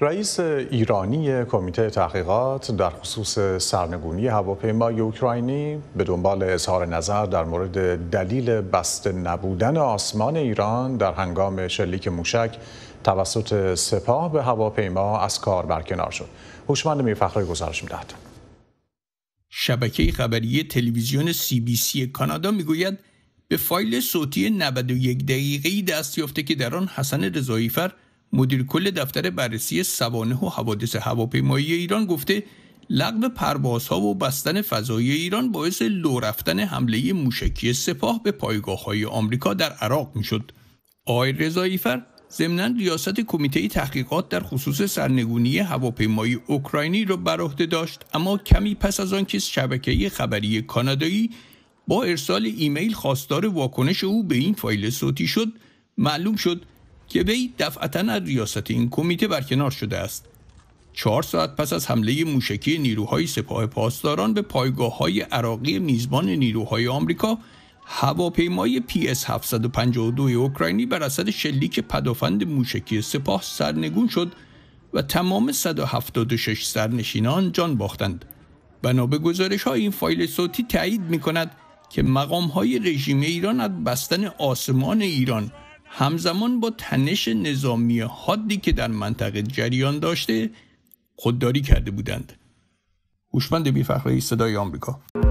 رئیس ایرانی کمیته تحقیقات در خصوص سرنگونی هواپیمای اوکراینی به دنبال اظهار نظر در مورد دلیل بست نبودن آسمان ایران در هنگام شلیک موشک توسط سپاه به هواپیما از کار برکنار شد. هوشمند میرفخری گزارش میدهد. شبکه خبری تلویزیون سی بی سی کانادا میگوید به فایل صوتی 91 دقیقه‌ای دست یافته که در آن حسن رضاییفر مدیر کل دفتر بررسی سوانه و حوادث هواپیمایی ایران گفته لغو پروازها و بستن فضای ایران باعث لو رفتن حمله موشکی سپاه به پایگاه های آمریکا در عراق میشد. آقای رضاییفر ضمن ریاست کمیته تحقیقات در خصوص سرنگونی هواپیمایی اوکراینی را بر عهده داشت اما کمی پس از آنکه شبکه خبری کانادایی با ارسال ایمیل خواستار واکنش او به این فایل صوتی شد معلوم شد که وی دفعتا از ریاست این کمیته برکنار شده است چهار ساعت پس از حمله موشکی نیروهای سپاه پاسداران به پایگاه های عراقی میزبان نیروهای آمریکا هواپیمای PS 752 اوکراینی بر اثر شلیک پدافند موشکی سپاه سرنگون شد و تمام 176 سرنشینان جان باختند. بنا به گزارش های این فایل صوتی تایید می کند که مقام های رژیم ایران از بستن آسمان ایران همزمان با تنش نظامی حادی که در منطقه جریان داشته خودداری کرده بودند. هوشمند بیفخری صدای آمریکا